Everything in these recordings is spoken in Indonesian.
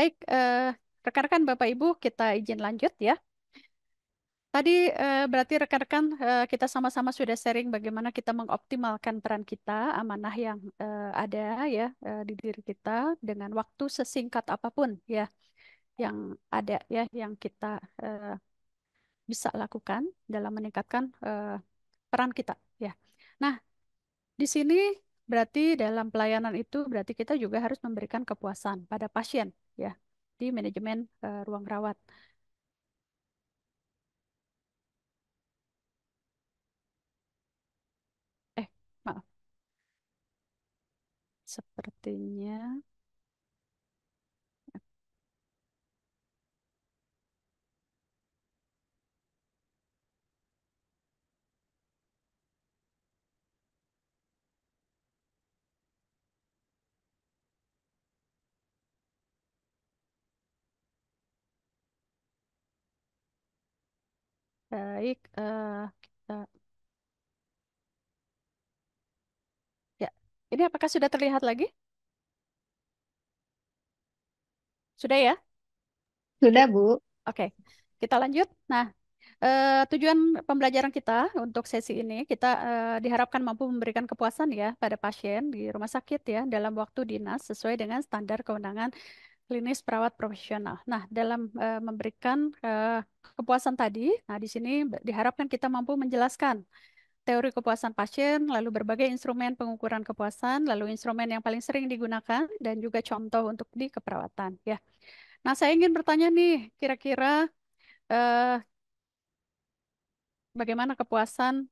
Baik, eh, rekan-rekan eh, Bapak Ibu, kita izin lanjut ya. Tadi eh, berarti rekan-rekan eh, kita sama-sama sudah sharing bagaimana kita mengoptimalkan peran kita, amanah yang eh, ada ya eh, di diri kita dengan waktu sesingkat apapun ya yang ada ya yang kita bisa lakukan dalam meningkatkan peran kita ya. Nah, di sini Berarti dalam pelayanan itu berarti kita juga harus memberikan kepuasan pada pasien ya di manajemen uh, ruang rawat. Eh, maaf. Sepertinya Baik, uh, kita ya. Ini apakah sudah terlihat lagi? Sudah ya? Sudah, Bu. Oke, kita lanjut. Nah, uh, tujuan pembelajaran kita untuk sesi ini, kita uh, diharapkan mampu memberikan kepuasan ya pada pasien di rumah sakit ya dalam waktu dinas sesuai dengan standar kewenangan klinis perawat profesional. Nah, dalam uh, memberikan uh, kepuasan tadi, nah di sini diharapkan kita mampu menjelaskan teori kepuasan pasien, lalu berbagai instrumen pengukuran kepuasan, lalu instrumen yang paling sering digunakan dan juga contoh untuk di keperawatan ya. Nah, saya ingin bertanya nih, kira-kira uh, bagaimana kepuasan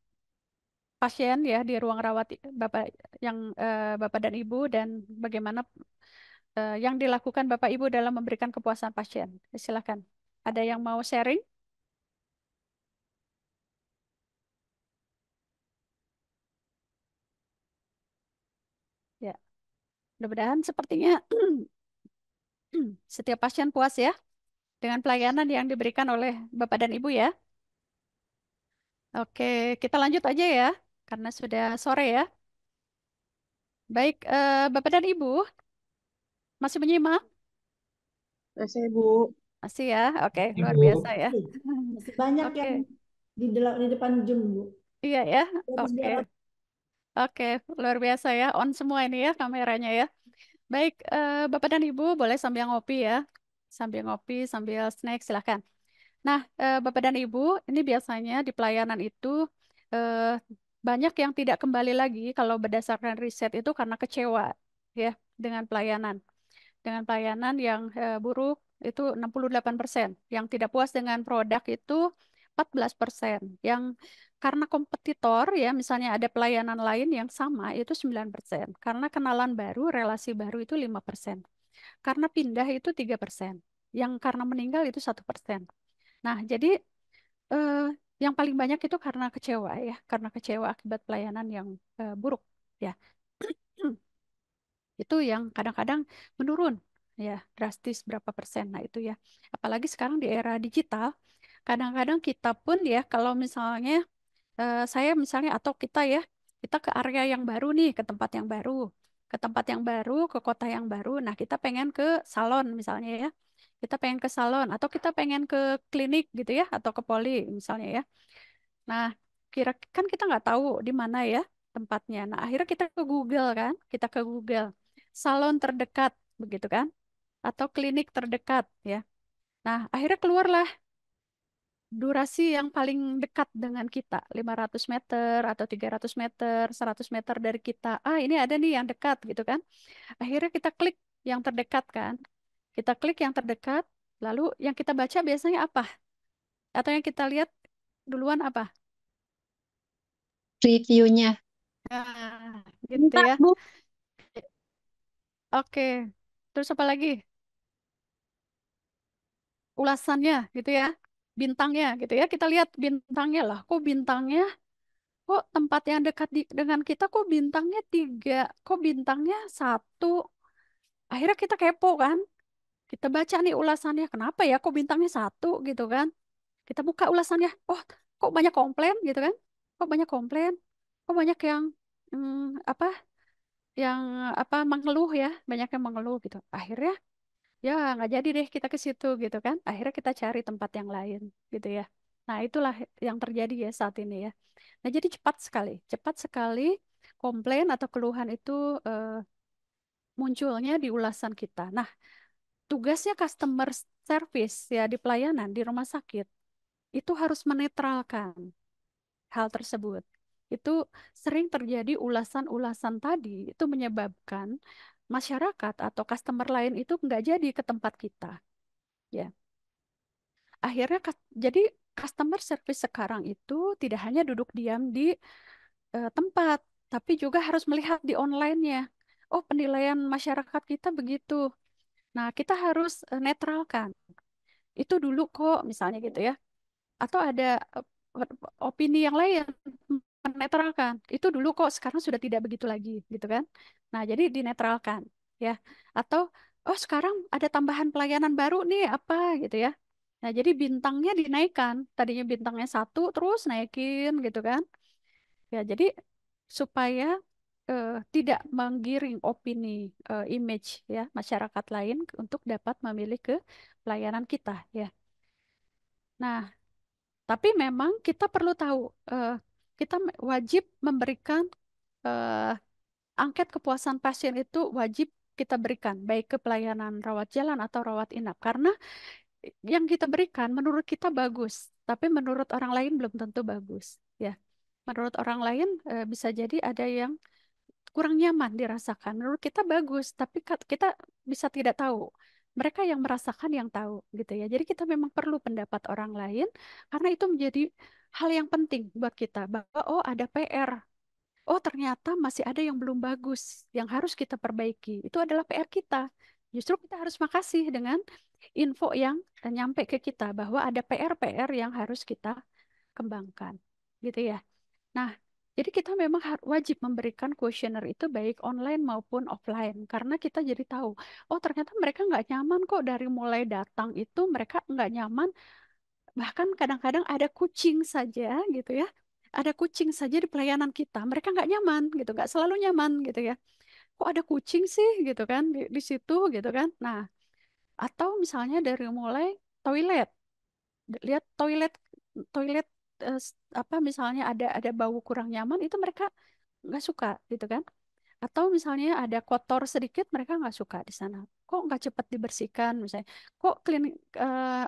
pasien ya di ruang rawat Bapak yang uh, Bapak dan Ibu dan bagaimana uh, yang dilakukan Bapak Ibu dalam memberikan kepuasan pasien? Silakan. Ada yang mau sharing? Ya. Mudah-mudahan sepertinya setiap pasien puas ya dengan pelayanan yang diberikan oleh Bapak dan Ibu ya. Oke, kita lanjut aja ya karena sudah sore ya. Baik, eh, Bapak dan Ibu, masih menyimak? Masih, Bu. Masih ya? Oke, okay. luar biasa ya. Masih banyak okay. yang di, di depan Zoom, Bu. Iya ya? Oke. Okay. Oke, okay. luar biasa ya. On semua ini ya kameranya ya. Baik, uh, Bapak dan Ibu boleh sambil ngopi ya. Sambil ngopi, sambil snack, silahkan. Nah, uh, Bapak dan Ibu, ini biasanya di pelayanan itu uh, banyak yang tidak kembali lagi kalau berdasarkan riset itu karena kecewa ya dengan pelayanan dengan pelayanan yang eh, buruk itu 68%, yang tidak puas dengan produk itu 14%, yang karena kompetitor ya misalnya ada pelayanan lain yang sama itu 9%, karena kenalan baru, relasi baru itu 5%. Karena pindah itu 3%, yang karena meninggal itu 1%. Nah, jadi eh, yang paling banyak itu karena kecewa ya, karena kecewa akibat pelayanan yang eh, buruk ya itu yang kadang-kadang menurun ya drastis berapa persen nah itu ya apalagi sekarang di era digital kadang-kadang kita pun ya kalau misalnya eh, saya misalnya atau kita ya kita ke area yang baru nih ke tempat yang baru ke tempat yang baru ke kota yang baru nah kita pengen ke salon misalnya ya kita pengen ke salon atau kita pengen ke klinik gitu ya atau ke poli misalnya ya nah kira kan kita nggak tahu di mana ya tempatnya. Nah, akhirnya kita ke Google kan, kita ke Google salon terdekat begitu kan atau klinik terdekat ya. Nah, akhirnya keluarlah durasi yang paling dekat dengan kita, 500 meter atau 300 meter, 100 meter dari kita. Ah, ini ada nih yang dekat gitu kan. Akhirnya kita klik yang terdekat kan. Kita klik yang terdekat, lalu yang kita baca biasanya apa? Atau yang kita lihat duluan apa? Reviewnya. Nah, gitu ya. Bu. Oke. Terus apa lagi? Ulasannya gitu ya. Bintangnya gitu ya. Kita lihat bintangnya lah. Kok bintangnya kok tempat yang dekat di, dengan kita kok bintangnya tiga, kok bintangnya satu. Akhirnya kita kepo kan. Kita baca nih ulasannya. Kenapa ya kok bintangnya satu gitu kan. Kita buka ulasannya. Oh kok banyak komplain gitu kan. Kok banyak komplain. Kok banyak yang hmm, apa yang apa mengeluh ya banyak yang mengeluh gitu akhirnya ya nggak jadi deh kita ke situ gitu kan akhirnya kita cari tempat yang lain gitu ya nah itulah yang terjadi ya saat ini ya nah jadi cepat sekali cepat sekali komplain atau keluhan itu eh, munculnya di ulasan kita nah tugasnya customer service ya di pelayanan di rumah sakit itu harus menetralkan hal tersebut itu sering terjadi ulasan-ulasan tadi itu menyebabkan masyarakat atau customer lain itu nggak jadi ke tempat kita. Ya. Akhirnya jadi customer service sekarang itu tidak hanya duduk diam di uh, tempat, tapi juga harus melihat di onlinenya. Oh, penilaian masyarakat kita begitu. Nah, kita harus uh, netralkan. Itu dulu kok misalnya gitu ya. Atau ada uh, opini yang lain menetralkan. Itu dulu kok sekarang sudah tidak begitu lagi gitu kan. Nah, jadi dinetralkan ya. Atau oh sekarang ada tambahan pelayanan baru nih apa gitu ya. Nah, jadi bintangnya dinaikkan. Tadinya bintangnya satu terus naikin gitu kan. Ya, jadi supaya uh, tidak menggiring opini uh, image ya masyarakat lain untuk dapat memilih ke pelayanan kita ya. Nah, tapi memang kita perlu tahu uh, kita wajib memberikan uh, angket kepuasan pasien itu wajib kita berikan baik ke pelayanan rawat jalan atau rawat inap karena yang kita berikan menurut kita bagus tapi menurut orang lain belum tentu bagus ya menurut orang lain eh, bisa jadi ada yang kurang nyaman dirasakan menurut kita bagus tapi kita bisa tidak tahu mereka yang merasakan yang tahu gitu ya jadi kita memang perlu pendapat orang lain karena itu menjadi hal yang penting buat kita bahwa oh ada PR. Oh, ternyata masih ada yang belum bagus yang harus kita perbaiki. Itu adalah PR kita. Justru kita harus makasih dengan info yang eh, nyampe ke kita bahwa ada PR-PR yang harus kita kembangkan. Gitu ya. Nah, jadi kita memang wajib memberikan kuesioner itu baik online maupun offline karena kita jadi tahu, oh ternyata mereka nggak nyaman kok dari mulai datang itu mereka nggak nyaman bahkan kadang-kadang ada kucing saja gitu ya ada kucing saja di pelayanan kita mereka nggak nyaman gitu nggak selalu nyaman gitu ya kok ada kucing sih gitu kan di, di situ gitu kan nah atau misalnya dari mulai toilet lihat toilet toilet eh, apa misalnya ada ada bau kurang nyaman itu mereka nggak suka gitu kan atau misalnya ada kotor sedikit mereka nggak suka di sana. Kok nggak cepat dibersihkan misalnya? Kok klinik uh,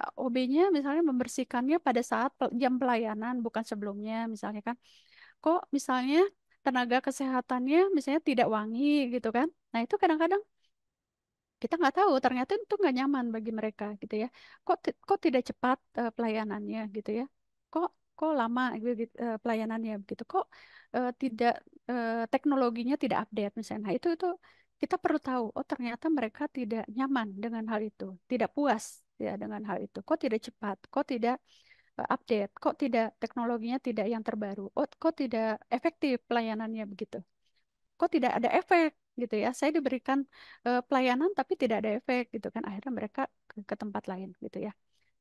eh, OB-nya misalnya membersihkannya pada saat jam pelayanan bukan sebelumnya misalnya kan? Kok misalnya tenaga kesehatannya misalnya tidak wangi gitu kan? Nah itu kadang-kadang kita nggak tahu ternyata itu nggak nyaman bagi mereka gitu ya kok kok tidak cepat uh, pelayanannya gitu ya kok kok lama gitu, eh, pelayanannya begitu kok uh, tidak uh, teknologinya tidak update misalnya nah, itu itu kita perlu tahu oh ternyata mereka tidak nyaman dengan hal itu tidak puas ya dengan hal itu kok tidak cepat kok tidak uh, update kok tidak teknologinya tidak yang terbaru oh, kok tidak efektif pelayanannya begitu kok tidak ada efek gitu ya saya diberikan uh, pelayanan tapi tidak ada efek gitu kan akhirnya mereka ke, ke tempat lain gitu ya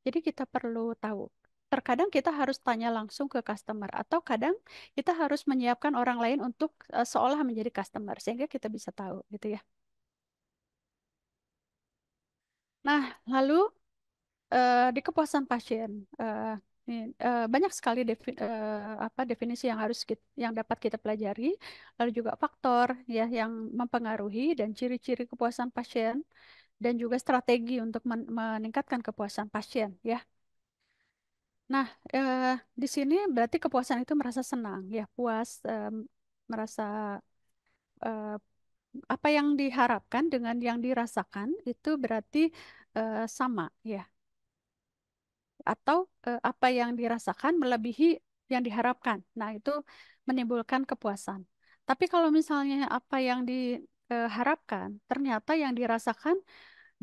jadi kita perlu tahu terkadang kita harus tanya langsung ke customer atau kadang kita harus menyiapkan orang lain untuk uh, seolah menjadi customer sehingga kita bisa tahu gitu ya. Nah, lalu uh, di kepuasan pasien uh, banyak sekali defi, apa definisi yang harus kita, yang dapat kita pelajari lalu juga faktor ya yang mempengaruhi dan ciri-ciri kepuasan pasien dan juga strategi untuk men meningkatkan kepuasan pasien ya Nah, eh, di sini berarti kepuasan itu merasa senang, ya, puas, eh, merasa eh, apa yang diharapkan dengan yang dirasakan itu berarti eh, sama, ya, atau eh, apa yang dirasakan melebihi yang diharapkan. Nah, itu menimbulkan kepuasan. Tapi kalau misalnya apa yang diharapkan eh, ternyata yang dirasakan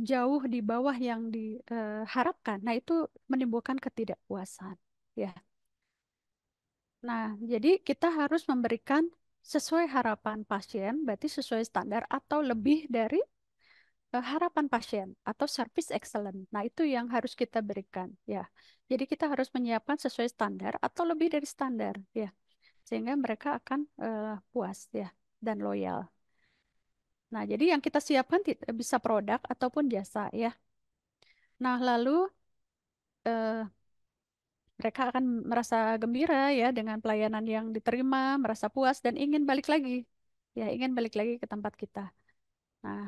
jauh di bawah yang diharapkan. Eh, nah, itu menimbulkan ketidakpuasan, ya. Nah, jadi kita harus memberikan sesuai harapan pasien, berarti sesuai standar atau lebih dari eh, harapan pasien atau service excellent. Nah, itu yang harus kita berikan, ya. Jadi kita harus menyiapkan sesuai standar atau lebih dari standar, ya. Sehingga mereka akan uh, puas, ya, dan loyal. Nah, jadi yang kita siapkan bisa produk ataupun jasa ya. Nah, lalu eh, mereka akan merasa gembira ya dengan pelayanan yang diterima, merasa puas dan ingin balik lagi. Ya, ingin balik lagi ke tempat kita. Nah,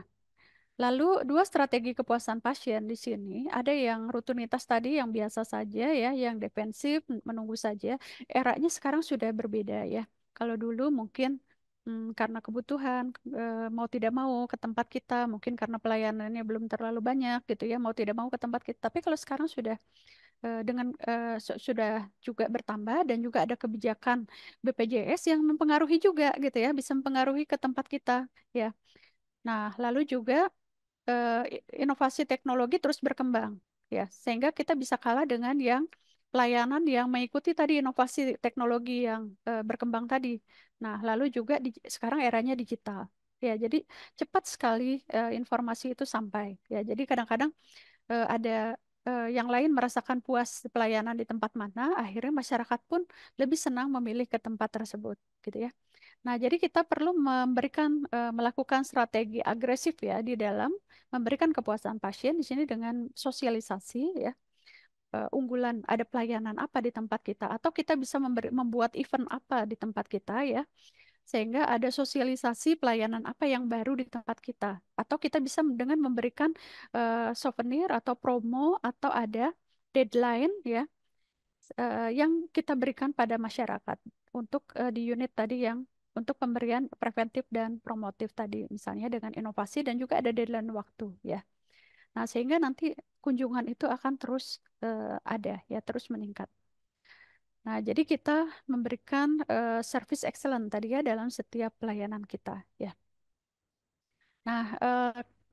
lalu dua strategi kepuasan pasien di sini, ada yang rutinitas tadi yang biasa saja ya, yang defensif menunggu saja. Eranya sekarang sudah berbeda ya. Kalau dulu mungkin Hmm, karena kebutuhan e, mau tidak mau ke tempat kita mungkin karena pelayanannya belum terlalu banyak gitu ya mau tidak mau ke tempat kita tapi kalau sekarang sudah eh, dengan eh, sudah juga bertambah dan juga ada kebijakan BPJS yang mempengaruhi juga gitu ya bisa mempengaruhi ke tempat kita ya nah lalu juga eh, inovasi teknologi terus berkembang ya sehingga kita bisa kalah dengan yang layanan yang mengikuti tadi inovasi teknologi yang uh, berkembang tadi. Nah, lalu juga di, sekarang eranya digital. Ya, jadi cepat sekali uh, informasi itu sampai. Ya, jadi kadang-kadang uh, ada yang lain merasakan puas pelayanan di tempat mana, akhirnya masyarakat pun lebih senang memilih ke tempat tersebut, gitu ya. Nah, jadi kita perlu memberikan melakukan strategi agresif ya di dalam memberikan kepuasan pasien di sini dengan sosialisasi ya uh, unggulan, ada pelayanan apa di tempat kita, atau kita bisa memberi, membuat event apa di tempat kita ya, sehingga ada sosialisasi pelayanan apa yang baru di tempat kita, atau kita bisa dengan memberikan uh, souvenir atau promo atau ada deadline ya uh, yang kita berikan pada masyarakat untuk uh, di unit tadi yang untuk pemberian preventif dan promotif tadi misalnya dengan inovasi dan juga ada deadline waktu ya. Nah, sehingga nanti kunjungan itu akan terus uh, ada, ya terus meningkat. Nah, jadi kita memberikan uh, service excellent tadi ya dalam setiap pelayanan kita, ya. Nah, uh,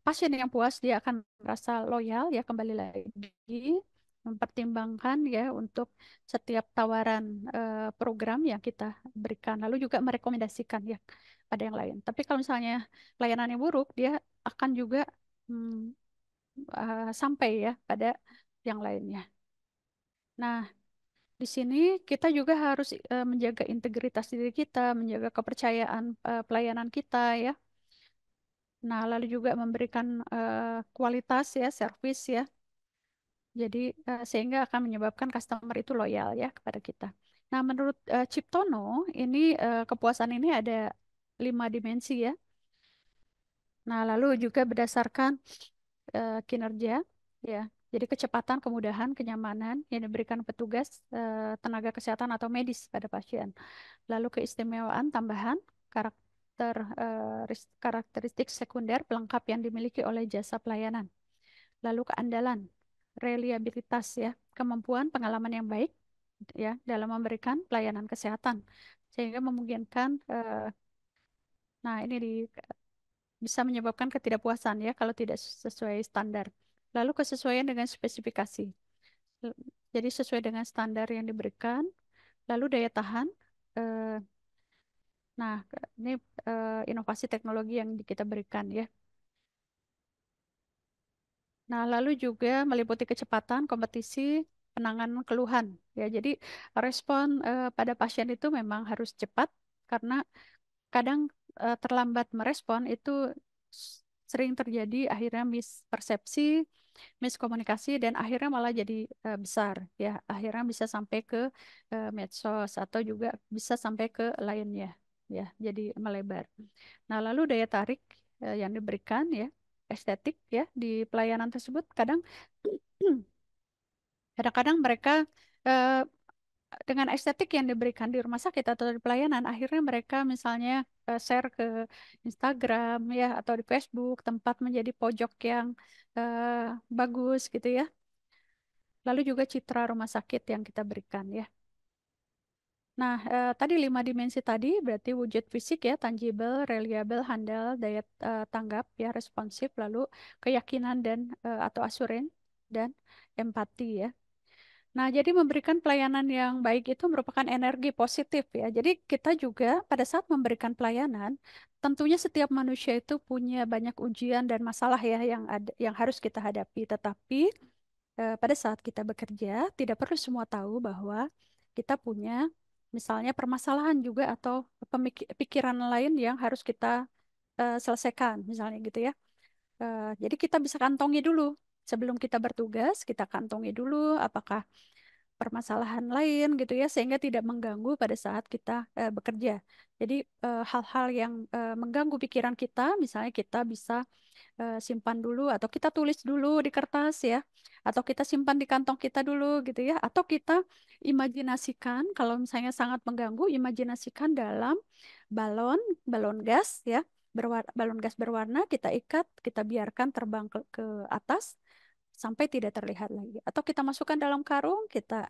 pasien yang puas dia akan merasa loyal ya kembali lagi mempertimbangkan ya untuk setiap tawaran uh, program yang kita berikan lalu juga merekomendasikan ya pada yang lain. Tapi kalau misalnya layanannya buruk, dia akan juga hmm, uh, sampai ya pada yang lainnya. Nah, di sini kita juga harus uh, menjaga integritas diri kita, menjaga kepercayaan uh, pelayanan kita ya. Nah, lalu juga memberikan uh, kualitas ya, servis ya. Jadi uh, sehingga akan menyebabkan customer itu loyal ya kepada kita. Nah, menurut uh, Ciptono ini uh, kepuasan ini ada lima dimensi ya. Nah, lalu juga berdasarkan uh, kinerja ya jadi kecepatan kemudahan kenyamanan yang diberikan petugas uh, tenaga kesehatan atau medis pada pasien lalu keistimewaan tambahan karakter uh, karakteristik sekunder pelengkap yang dimiliki oleh jasa pelayanan lalu keandalan reliabilitas ya kemampuan pengalaman yang baik ya dalam memberikan pelayanan kesehatan sehingga memungkinkan uh, nah ini di bisa menyebabkan ketidakpuasan ya kalau tidak sesuai standar. Lalu kesesuaian dengan spesifikasi. Jadi sesuai dengan standar yang diberikan. Lalu daya tahan. Eh, nah, ini eh, inovasi teknologi yang kita berikan ya. Nah, lalu juga meliputi kecepatan, kompetisi, penanganan keluhan. Ya, jadi respon eh, pada pasien itu memang harus cepat karena kadang uh, terlambat merespon itu sering terjadi akhirnya mispersepsi, miskomunikasi dan akhirnya malah jadi uh, besar ya. Akhirnya bisa sampai ke uh, medsos atau juga bisa sampai ke lainnya ya, jadi melebar. Nah, lalu daya tarik uh, yang diberikan ya estetik ya di pelayanan tersebut kadang kadang-kadang mereka uh, dengan estetik yang diberikan di rumah sakit atau di pelayanan akhirnya mereka misalnya Eh, share ke Instagram ya atau di Facebook tempat menjadi pojok yang uh, bagus gitu ya. Lalu juga citra rumah sakit yang kita berikan ya. Nah, uh, tadi lima dimensi tadi berarti wujud fisik ya, tangible, reliable, handal, daya uh, tanggap ya, responsif, lalu keyakinan dan uh, atau asuransi dan empati ya. Nah, jadi memberikan pelayanan yang baik itu merupakan energi positif ya. Jadi kita juga pada saat memberikan pelayanan, tentunya setiap manusia itu punya banyak ujian dan masalah ya yang ada, yang harus kita hadapi. Tetapi eh, pada saat kita bekerja, tidak perlu semua tahu bahwa kita punya misalnya permasalahan juga atau pemikiran lain yang harus kita eh, selesaikan misalnya gitu ya. Eh, jadi kita bisa kantongi dulu sebelum kita bertugas kita kantongi dulu apakah permasalahan lain gitu ya sehingga tidak mengganggu pada saat kita uh, bekerja. Jadi hal eh, hal-hal yang uh, mengganggu pikiran kita misalnya kita bisa uh, simpan dulu atau kita tulis dulu di kertas ya atau kita simpan di kantong kita dulu gitu ya atau kita imajinasikan kalau misalnya sangat mengganggu imajinasikan dalam balon balon gas ya berwarna, balon gas berwarna kita ikat kita biarkan terbang ke, ke atas sampai tidak terlihat lagi. Atau kita masukkan dalam karung, kita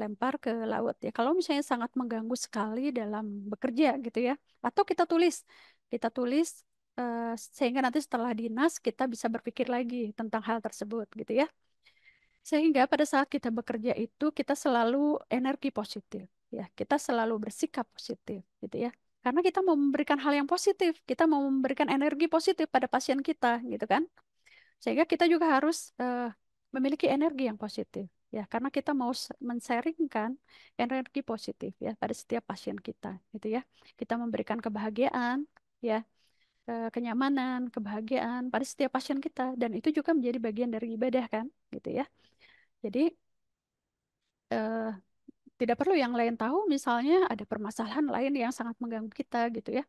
lempar ke laut ya. Kalau misalnya sangat mengganggu sekali dalam bekerja gitu ya. Atau kita tulis, kita tulis eh, sehingga nanti setelah dinas kita bisa berpikir lagi tentang hal tersebut gitu ya. Sehingga pada saat kita bekerja itu kita selalu energi positif ya. Kita selalu bersikap positif gitu ya. Karena kita mau memberikan hal yang positif, kita mau memberikan energi positif pada pasien kita gitu kan. Sehingga kita juga harus uh, memiliki energi yang positif ya karena kita mau menseringkan energi positif ya pada setiap pasien kita gitu ya. Kita memberikan kebahagiaan ya eh, kenyamanan, kebahagiaan pada setiap pasien kita dan itu juga menjadi bagian dari ibadah kan gitu ya. Jadi eh, tidak perlu yang lain tahu misalnya ada permasalahan lain yang sangat mengganggu kita gitu ya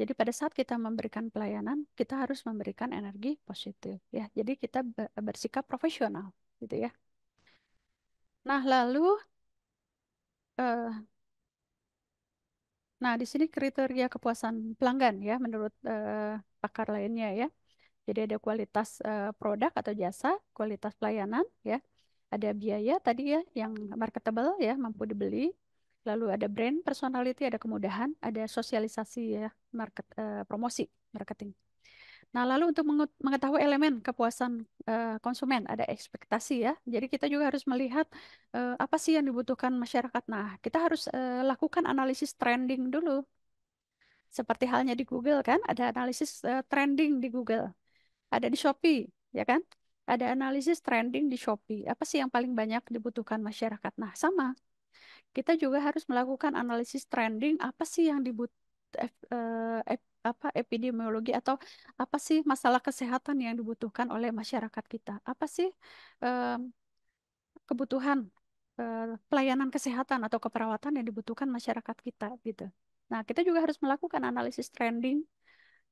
jadi pada saat kita memberikan pelayanan, kita harus memberikan energi positif ya. Jadi kita bersikap profesional gitu ya. Nah, lalu eh, nah di sini kriteria kepuasan pelanggan ya menurut eh, pakar lainnya ya. Jadi ada kualitas uh, produk atau jasa, kualitas pelayanan ya. Ada biaya tadi ya yang marketable ya, mampu dibeli, Lalu ada brand, personality, ada kemudahan, ada sosialisasi ya, market uh, promosi, marketing. Nah, lalu untuk mengetahui elemen kepuasan uh, konsumen ada ekspektasi ya. Jadi kita juga harus melihat uh, apa sih yang dibutuhkan masyarakat. Nah, kita harus uh, lakukan analisis trending dulu. Seperti halnya di Google kan, ada analisis uh, trending di Google. Ada di Shopee, ya kan? Ada analisis trending di Shopee. Apa sih yang paling banyak dibutuhkan masyarakat? Nah, sama kita juga harus melakukan analisis trending apa sih yang dibut ep, eh, ep, apa epidemiologi atau apa sih masalah kesehatan yang dibutuhkan oleh masyarakat kita apa sih um, kebutuhan eh, pelayanan kesehatan atau keperawatan yang dibutuhkan masyarakat kita gitu nah kita juga harus melakukan analisis trending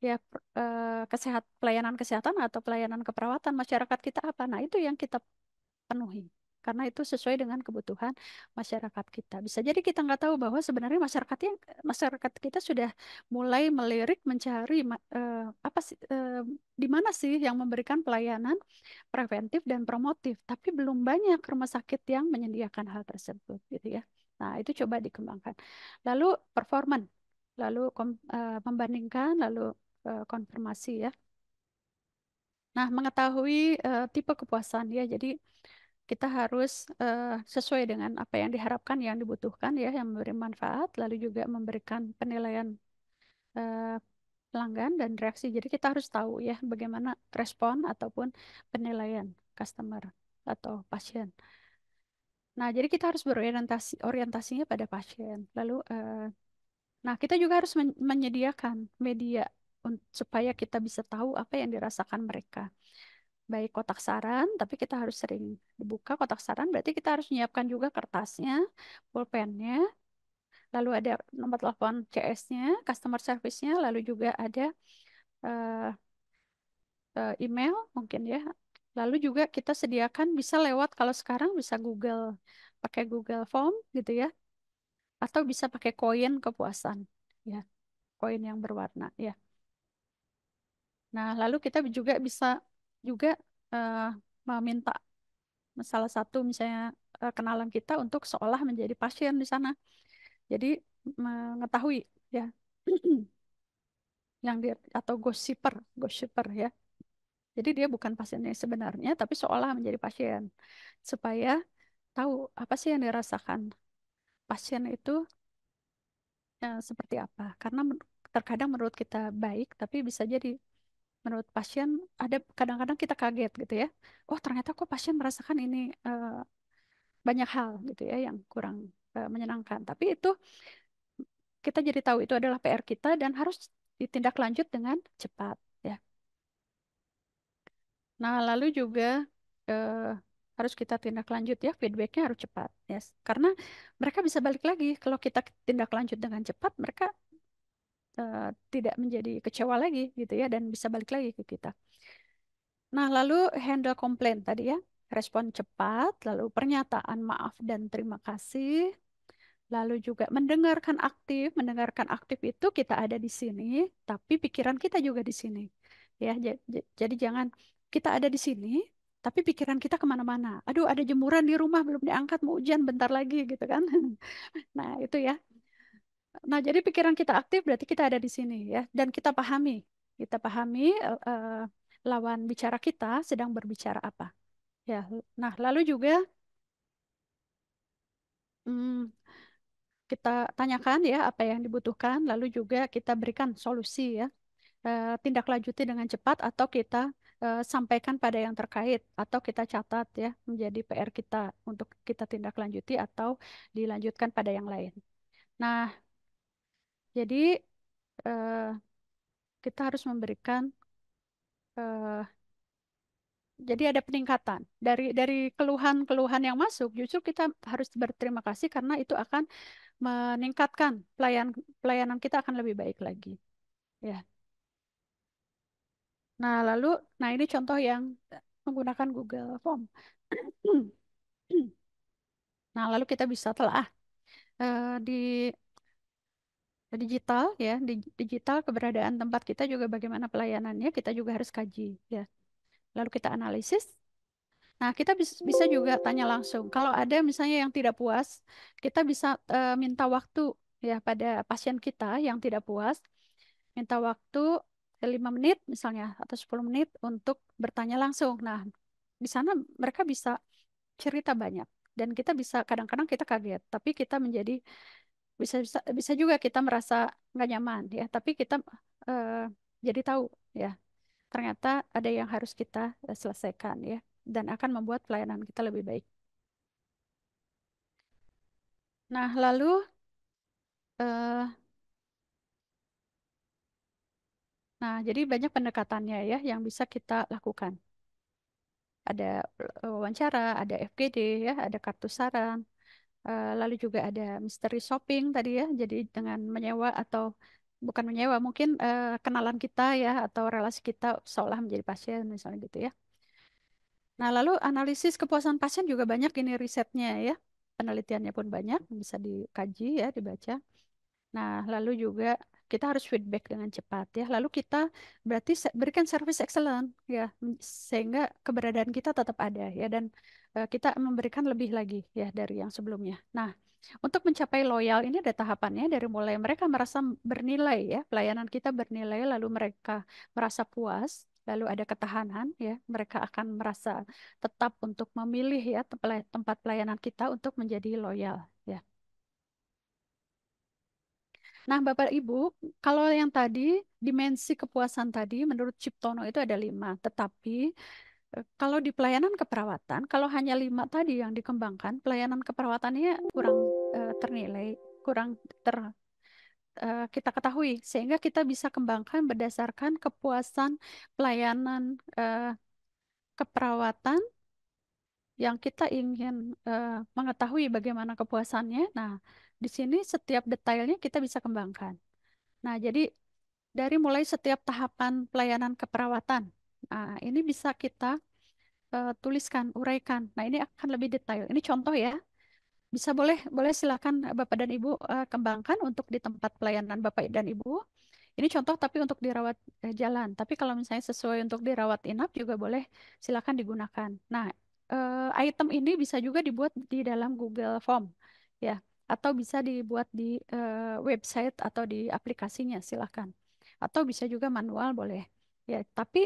ya eh, kesehat pelayanan kesehatan atau pelayanan keperawatan masyarakat kita apa nah itu yang kita penuhi karena itu sesuai dengan kebutuhan masyarakat kita. Bisa jadi kita nggak tahu bahwa sebenarnya masyarakat yang masyarakat kita sudah mulai melirik mencari eh, apa sih eh, di mana sih yang memberikan pelayanan preventif dan promotif, tapi belum banyak rumah sakit yang menyediakan hal tersebut, gitu ya. Nah itu coba dikembangkan. Lalu performan, lalu eh, membandingkan, lalu eh, konfirmasi ya. Nah, mengetahui uh, tipe kepuasan ya. Jadi kita harus uh, sesuai dengan apa yang diharapkan, yang dibutuhkan ya, yang memberi manfaat, lalu juga memberikan penilaian uh, pelanggan dan reaksi. Jadi kita harus tahu ya bagaimana respon ataupun penilaian customer atau pasien. Nah, jadi kita harus berorientasi orientasinya pada pasien. Lalu uh, nah, kita juga harus men menyediakan media supaya kita bisa tahu apa yang dirasakan mereka baik kotak saran, tapi kita harus sering dibuka kotak saran, berarti kita harus menyiapkan juga kertasnya, pulpennya, lalu ada nomor telepon CS-nya, customer service-nya, lalu juga ada uh, uh, email mungkin ya. Lalu juga kita sediakan bisa lewat kalau sekarang bisa Google pakai Google Form gitu ya. Atau bisa pakai koin kepuasan ya. Koin yang berwarna ya. Nah, lalu kita juga bisa juga uh, meminta salah satu misalnya uh, kenalan kita untuk seolah menjadi pasien di sana. Jadi mengetahui ya yang dia atau gossiper, gossiper ya. Jadi dia bukan pasiennya sebenarnya tapi seolah menjadi pasien supaya tahu apa sih yang dirasakan pasien itu uh, seperti apa. Karena terkadang menurut kita baik tapi bisa jadi menurut pasien ada kadang-kadang kita kaget gitu ya. Oh, ternyata kok pasien merasakan ini uh, banyak hal gitu ya yang kurang uh, menyenangkan. Tapi itu kita jadi tahu itu adalah PR kita dan harus ditindak lanjut dengan cepat ya. Nah, lalu juga uh, harus kita tindak lanjut ya feedbacknya harus cepat ya yes. karena mereka bisa balik lagi kalau kita tindak lanjut dengan cepat mereka Eh, tidak menjadi kecewa lagi gitu ya dan bisa balik lagi ke kita. Nah, lalu handle komplain tadi ya, respon cepat, lalu pernyataan maaf dan terima kasih, lalu juga mendengarkan aktif, mendengarkan aktif itu kita ada di sini, tapi pikiran kita juga di sini. Ya, jadi jangan kita ada di sini, tapi pikiran kita kemana-mana. Aduh, ada jemuran di rumah belum diangkat, mau hujan bentar lagi gitu kan. nah, itu ya. Nah, jadi pikiran kita aktif berarti kita ada di sini ya dan kita pahami. Kita pahami uh, lawan bicara kita sedang berbicara apa. Ya. Nah, lalu juga hmm, kita tanyakan ya apa yang dibutuhkan, lalu juga kita berikan solusi ya. Uh, tindak lanjuti dengan cepat atau kita sampaikan pada yang terkait atau kita catat ya menjadi PR kita untuk kita tindak lanjuti atau dilanjutkan pada yang lain. Nah, jadi uh, kita harus memberikan uh, jadi ada peningkatan dari dari keluhan-keluhan yang masuk justru kita harus berterima kasih karena itu akan meningkatkan pelayan pelayanan kita akan lebih baik lagi ya nah lalu nah ini contoh yang menggunakan Google Form nah lalu kita bisa telah uh, di digital ya digital keberadaan tempat kita juga bagaimana pelayanannya kita juga harus kaji ya lalu kita analisis nah kita bisa juga tanya langsung kalau ada misalnya yang tidak puas kita bisa uh, minta waktu ya pada pasien kita yang tidak puas minta waktu 5 menit misalnya atau 10 menit untuk bertanya langsung nah di sana mereka bisa cerita banyak dan kita bisa kadang-kadang kita kaget tapi kita menjadi bisa bisa, bisa juga kita merasa nggak nyaman ya tapi kita uh, jadi tahu ya ternyata ada yang harus kita eh, selesaikan ya dan akan membuat pelayanan kita lebih baik nah lalu uh, nah jadi banyak pendekatannya ya yang bisa kita lakukan ada wawancara, ada FGD, ya, ada kartu saran, Eh, lalu juga ada mystery shopping tadi ya, jadi dengan menyewa atau bukan menyewa, mungkin eh, kenalan kita ya atau relasi kita seolah menjadi pasien misalnya gitu ya. Nah, lalu analisis kepuasan pasien juga banyak ini risetnya ya. Penelitiannya pun banyak, bisa dikaji ya, dibaca. Nah, lalu juga kita harus feedback dengan cepat ya. Lalu kita berarti berikan service excellent ya sehingga keberadaan kita tetap ada ya dan Eh, kita memberikan lebih lagi ya dari yang sebelumnya. Nah, untuk mencapai loyal ini ada tahapannya dari mulai mereka merasa bernilai ya, pelayanan kita bernilai lalu mereka merasa puas, lalu ada ketahanan ya, mereka akan merasa tetap untuk memilih ya tempat pelayanan kita untuk menjadi loyal ya. Nah, Bapak Ibu, kalau yang tadi dimensi kepuasan tadi menurut Ciptono itu ada lima, tetapi kalau di pelayanan keperawatan, kalau hanya lima tadi yang dikembangkan, pelayanan keperawatannya kurang uh, ternilai, kurang ter uh, kita ketahui, sehingga kita bisa kembangkan berdasarkan kepuasan pelayanan uh, keperawatan yang kita ingin uh, mengetahui bagaimana kepuasannya. Nah, di sini setiap detailnya kita bisa kembangkan. Nah, jadi dari mulai setiap tahapan pelayanan keperawatan Nah, ini bisa kita uh, tuliskan, uraikan. Nah, ini akan lebih detail. Ini contoh ya. Bisa boleh boleh silakan eh, Bapak dan Ibu uh, kembangkan untuk di tempat pelayanan Bapak dan Ibu. Ini contoh tapi untuk dirawat eh, jalan. Tapi kalau misalnya sesuai untuk dirawat inap juga boleh silakan digunakan. Nah, uh, item ini bisa juga dibuat di dalam Google Form ya atau bisa dibuat di uh, website atau di aplikasinya silakan. Atau bisa juga manual boleh. Ya, tapi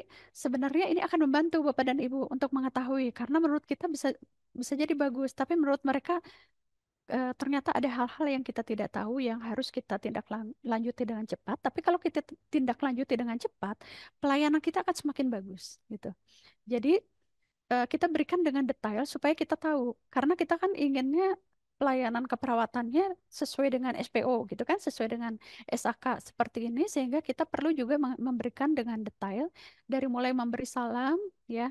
sebenarnya ini akan membantu Bapak dan Ibu untuk mengetahui karena menurut kita bisa bisa jadi bagus, tapi menurut mereka e, ternyata ada hal-hal yang kita tidak tahu yang harus kita tindak lan lanjuti dengan cepat. Tapi kalau kita tindak lanjuti dengan cepat, pelayanan kita akan semakin bagus gitu. Jadi eh, kita berikan dengan detail supaya kita tahu karena kita kan inginnya pelayanan keperawatannya sesuai dengan SPO gitu kan sesuai dengan SAK seperti ini sehingga kita perlu juga memberikan dengan detail dari mulai memberi salam ya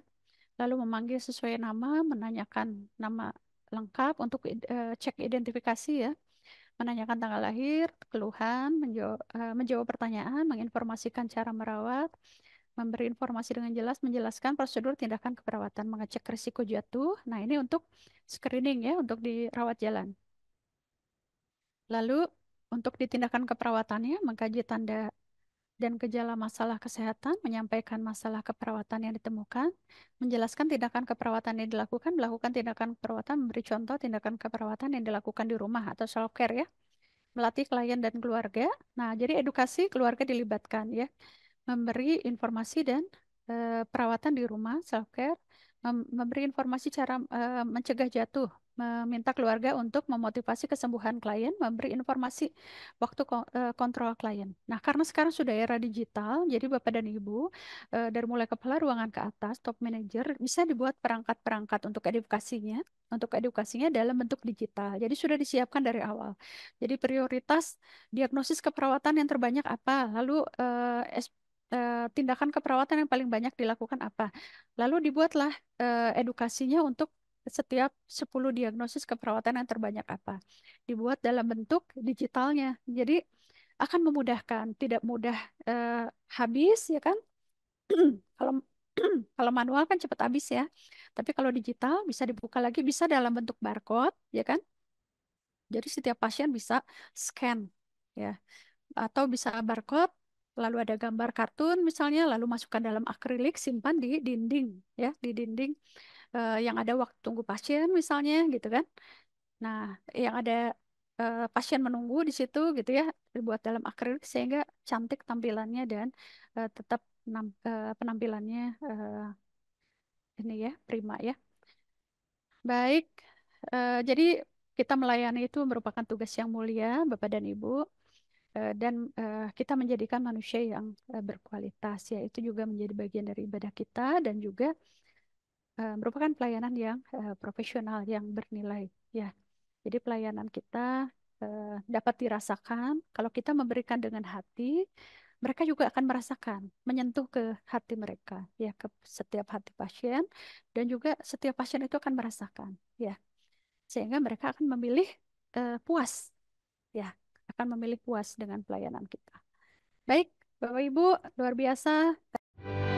lalu memanggil sesuai nama menanyakan nama lengkap untuk uh, cek identifikasi ya menanyakan tanggal lahir keluhan menjawab, uh, e, menjawab pertanyaan menginformasikan cara merawat memberi informasi dengan jelas, menjelaskan prosedur tindakan keperawatan, mengecek risiko jatuh. Nah, ini untuk screening ya, untuk dirawat jalan. Lalu, untuk ditindakan keperawatannya, mengkaji tanda dan gejala masalah kesehatan, menyampaikan masalah keperawatan yang ditemukan, menjelaskan tindakan keperawatan yang dilakukan, melakukan tindakan keperawatan, memberi contoh tindakan keperawatan yang dilakukan di rumah atau self-care ya, melatih klien dan keluarga. Nah, jadi edukasi keluarga dilibatkan ya memberi informasi dan uh, perawatan di rumah, self care, mem memberi informasi cara uh, mencegah jatuh, meminta keluarga untuk memotivasi kesembuhan klien, memberi informasi waktu eh, kontrol klien. Nah, karena sekarang sudah era digital, jadi Bapak dan Ibu dari mulai kepala ruangan ke atas, top manager bisa dibuat perangkat-perangkat untuk edukasinya, untuk edukasinya dalam bentuk digital. Jadi sudah disiapkan dari awal. Jadi prioritas diagnosis keperawatan yang terbanyak apa, lalu Eh, tindakan keperawatan yang paling banyak dilakukan apa. Lalu dibuatlah eh, edukasinya untuk setiap 10 diagnosis keperawatan yang terbanyak apa. Dibuat dalam bentuk digitalnya. Jadi akan memudahkan, tidak mudah uh, habis ya kan? kalau kalau manual kan cepat habis ya. Tapi kalau digital bisa dibuka lagi, bisa dalam bentuk barcode, ya kan? Jadi setiap pasien bisa scan, ya. Atau bisa barcode, lalu ada gambar kartun misalnya lalu masukkan dalam akrilik simpan di dinding ya di dinding uh, yang ada waktu tunggu pasien misalnya gitu kan nah yang ada uh, pasien menunggu di situ gitu ya dibuat dalam akrilik sehingga cantik tampilannya dan uh, tetap nam, uh, penampilannya uh, ini ya prima ya baik uh, jadi kita melayani itu merupakan tugas yang mulia Bapak dan Ibu Eh, dan uh, kita menjadikan manusia yang uh, berkualitas itu juga menjadi bagian dari ibadah kita dan juga uh, merupakan pelayanan yang uh, profesional yang bernilai ya jadi pelayanan kita uh, dapat dirasakan kalau kita memberikan dengan hati mereka juga akan merasakan menyentuh ke hati mereka ya ke setiap hati pasien dan juga setiap pasien itu akan merasakan ya sehingga mereka akan memilih uh, puas ya akan memilih puas dengan pelayanan kita. Baik, Bapak Ibu, luar biasa.